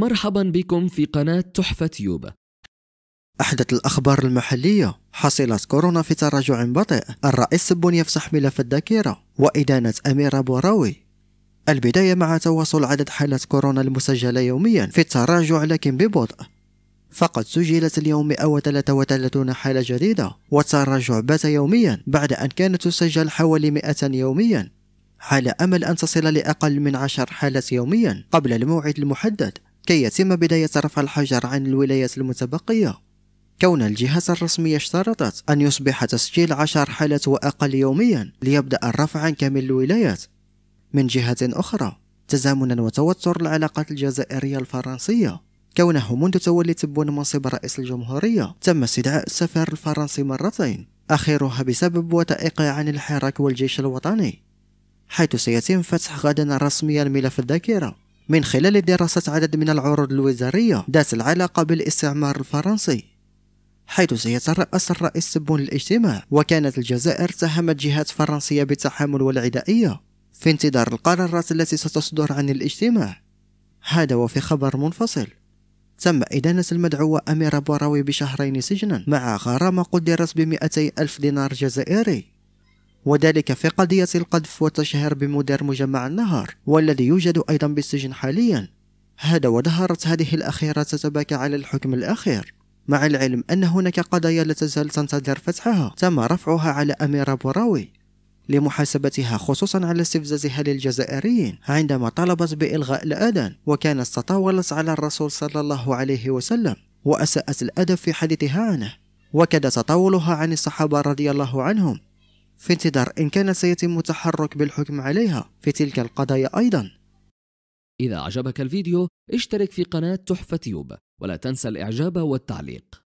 مرحبا بكم في قناة تحفة يوبا أحدث الأخبار المحلية حصلت كورونا في تراجع بطيء الرئيس سبون يفسح ملف الذاكرة وإدانة أمير بوراوي البداية مع تواصل عدد حالات كورونا المسجلة يوميا في التراجع لكن ببطء فقد سجلت اليوم 133 حالة جديدة والتراجع بات يوميا بعد أن كانت تسجل حوالي 100 يوميا على أمل أن تصل لأقل من 10 حالات يوميا قبل الموعد المحدد كي يتم بداية رفع الحجر عن الولايات المتبقية كون الجهات الرسمية اشترطت أن يصبح تسجيل عشر حالات وأقل يوميا ليبدأ الرفع عن كامل الولايات من جهة أخرى تزامنا وتوتر العلاقات الجزائرية الفرنسية كونه منذ تولي تبون منصب رئيس الجمهورية تم استدعاء السفير الفرنسي مرتين آخرها بسبب وثائق عن الحراك والجيش الوطني حيث سيتم فتح غدا رسميا ملف الذاكرة من خلال دراسة عدد من العروض الوزارية ذات العلاقة بالاستعمار الفرنسي حيث سيترأس الرئيس سبون الاجتماع وكانت الجزائر اتهمت جهات فرنسية بالتحامل والعدائية في انتظار القرارات التي ستصدر عن الاجتماع هذا وفي خبر منفصل تم إدانة المدعوة أميرة بوراوي بشهرين سجنا مع غرامة قدرت بمئتي ألف دينار جزائري وذلك في قضية القذف والتشهير بمدير مجمع النهار والذي يوجد أيضا بالسجن حاليا هذا وظهرت هذه الأخيرة تتباكى على الحكم الأخير مع العلم أن هناك قضايا لا تزال تنتظر فتحها تم رفعها على أميرة بوراوي لمحاسبتها خصوصا على استفزازها للجزائريين عندما طلبت بإلغاء الأذان وكانت تطاولت على الرسول صلى الله عليه وسلم وأساءت الأدب في حديثها عنه وكذا تطاولها عن الصحابة رضي الله عنهم في انتظار إن كان سيتم التحرك بالحكم عليها في تلك القضايا أيضا إذا أعجبك الفيديو اشترك في قناة تحفة تيوب ولا تنسى الإعجاب والتعليق